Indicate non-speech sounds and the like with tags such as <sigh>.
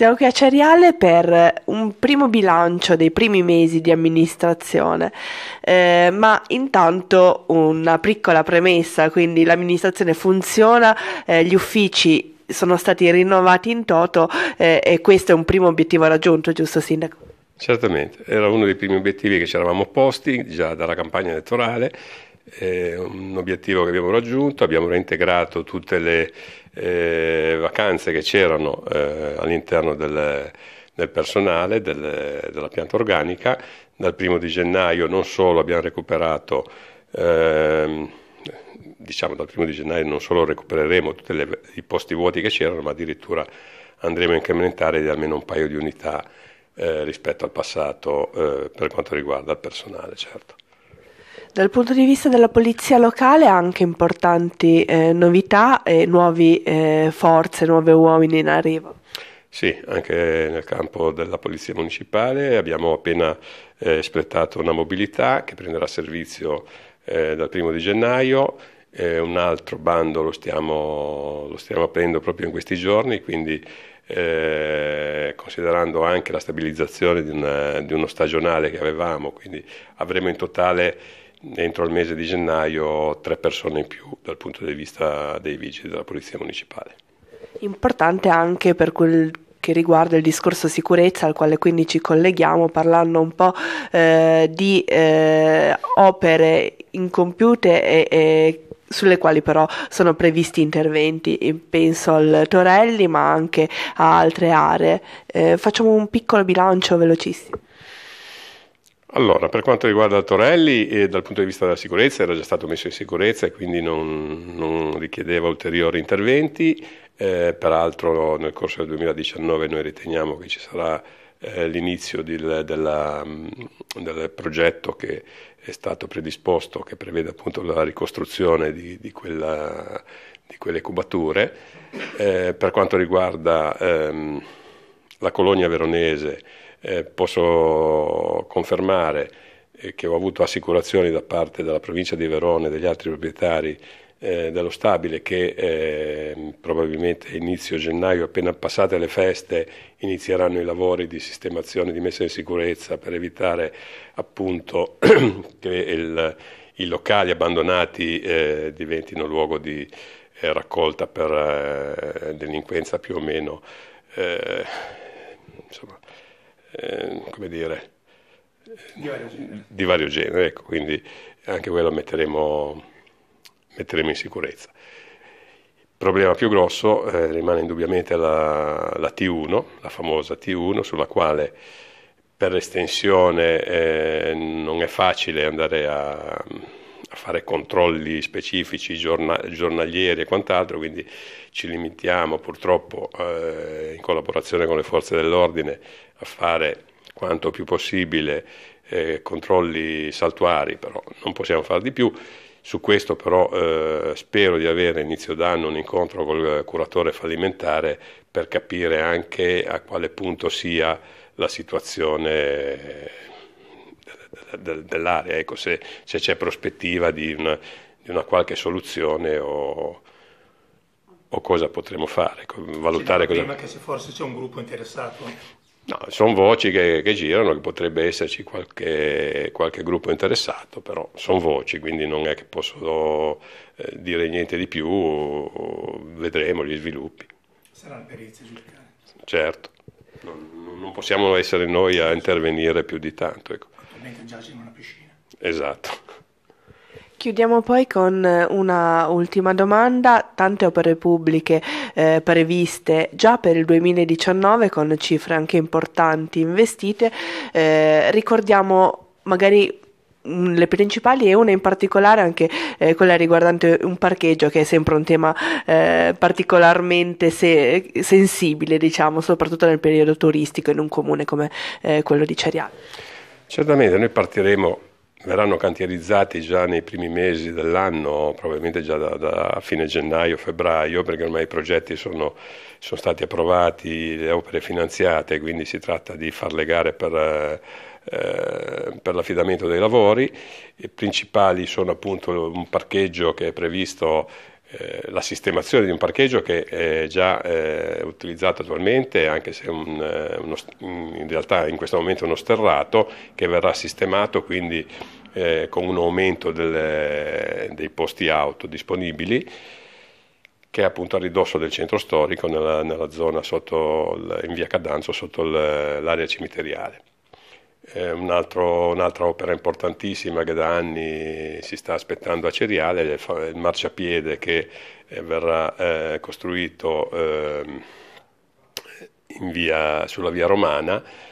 Siamo qui a Ceriale per eh, un primo bilancio dei primi mesi di amministrazione, eh, ma intanto una piccola premessa, quindi l'amministrazione funziona, eh, gli uffici sono stati rinnovati in toto eh, e questo è un primo obiettivo raggiunto, giusto Sindaco? Certamente, era uno dei primi obiettivi che ci eravamo posti già dalla campagna elettorale, eh, un obiettivo che abbiamo raggiunto, abbiamo reintegrato tutte le eh, vacanze che c'erano eh, all'interno del, del personale, del, della pianta organica. Dal primo di gennaio non solo abbiamo recuperato ehm, diciamo dal primo di gennaio non solo recupereremo tutti i posti vuoti che c'erano, ma addirittura andremo a incrementare di almeno un paio di unità eh, rispetto al passato eh, per quanto riguarda il personale, certo. Dal punto di vista della polizia locale anche importanti eh, novità e nuove eh, forze, nuovi uomini in arrivo. Sì, anche nel campo della Polizia Municipale abbiamo appena eh, espletato una mobilità che prenderà servizio eh, dal primo di gennaio, eh, un altro bando lo stiamo, lo stiamo, aprendo proprio in questi giorni, quindi eh, considerando anche la stabilizzazione di, una, di, uno stagionale che avevamo, quindi avremo in totale entro il mese di gennaio tre persone in più dal punto di vista dei vigili della Polizia Municipale. Importante anche per quel che riguarda il discorso sicurezza al quale quindi ci colleghiamo parlando un po' eh, di eh, opere incompiute e, e sulle quali però sono previsti interventi, penso al Torelli ma anche a altre aree. Eh, facciamo un piccolo bilancio velocissimo. Allora, per quanto riguarda Torelli, eh, dal punto di vista della sicurezza era già stato messo in sicurezza e quindi non, non richiedeva ulteriori interventi, eh, peraltro nel corso del 2019 noi riteniamo che ci sarà eh, l'inizio del, della, mm, del, progetto che è stato predisposto, che prevede appunto la ricostruzione di, di, quella, di quelle cubature. Eh, per quanto riguarda... Ehm, la colonia veronese, eh, posso confermare eh, che ho avuto assicurazioni da parte della provincia di Verona e degli altri proprietari eh, dello stabile che eh, probabilmente inizio gennaio, appena passate le feste, inizieranno i lavori di sistemazione, di messa in sicurezza per evitare appunto <clears throat> che il, i locali abbandonati eh, diventino luogo di eh, raccolta per eh, delinquenza più o meno insomma, eh, come dire, di vario genere, di vario genere ecco, quindi anche quello metteremo, metteremo in sicurezza. Il problema più grosso eh, rimane indubbiamente la, la, T1, la famosa T1, sulla quale per estensione eh, non è facile andare a a fare controlli specifici giornalieri e quant'altro, quindi ci limitiamo purtroppo eh, in collaborazione con le forze dell'ordine a fare quanto più possibile eh, controlli saltuari, però non possiamo fare di più. Su questo però eh, spero di avere inizio d'anno un incontro col curatore fallimentare per capire anche a quale punto sia la situazione dell'area, ecco, se, se, c'è prospettiva di una, di una qualche soluzione o, o, cosa potremo fare, valutare cosa... Prima che se forse c'è un gruppo interessato. No, sono voci che, che, girano, che potrebbe esserci qualche, qualche gruppo interessato, però sono voci, quindi non è che posso eh, dire niente di più, vedremo gli sviluppi. Sarà la perizia giudicare. Certo, non, non, possiamo essere noi a intervenire più di tanto. Ecco che in una piscina. Esatto. Chiudiamo poi con eh, una ultima domanda. Tante opere pubbliche eh, previste già per il 2019 con cifre anche importanti investite. Eh, ricordiamo magari mm, le principali e una in particolare anche eh, quella riguardante un parcheggio che è sempre un tema eh, particolarmente se- sensibile, diciamo, soprattutto nel periodo turistico in un comune come eh, quello di Ceriale. Certamente noi partiremo, verranno cantierizzati già nei primi mesi dell'anno, probabilmente già da, da fine gennaio, febbraio, perché ormai i progetti sono, sono, stati approvati, le opere finanziate, quindi si tratta di far le gare per... Eh, per l'affidamento dei lavori. I principali sono appunto un parcheggio che è previsto eh, la sistemazione di un parcheggio che è già eh, utilizzato attualmente, anche se un, eh, uno, in realtà in questo momento è uno sterrato, che verrà sistemato quindi eh, con un aumento delle, dei posti auto disponibili che è appunto a ridosso del centro storico nella, nella zona il, in via Cadanzo sotto l'area cimiteriale eh, un'altra opera importantissima che da anni si sta aspettando a Ceriale, il marciapiede che eh, verrà eh, costruito eh, via, sulla via romana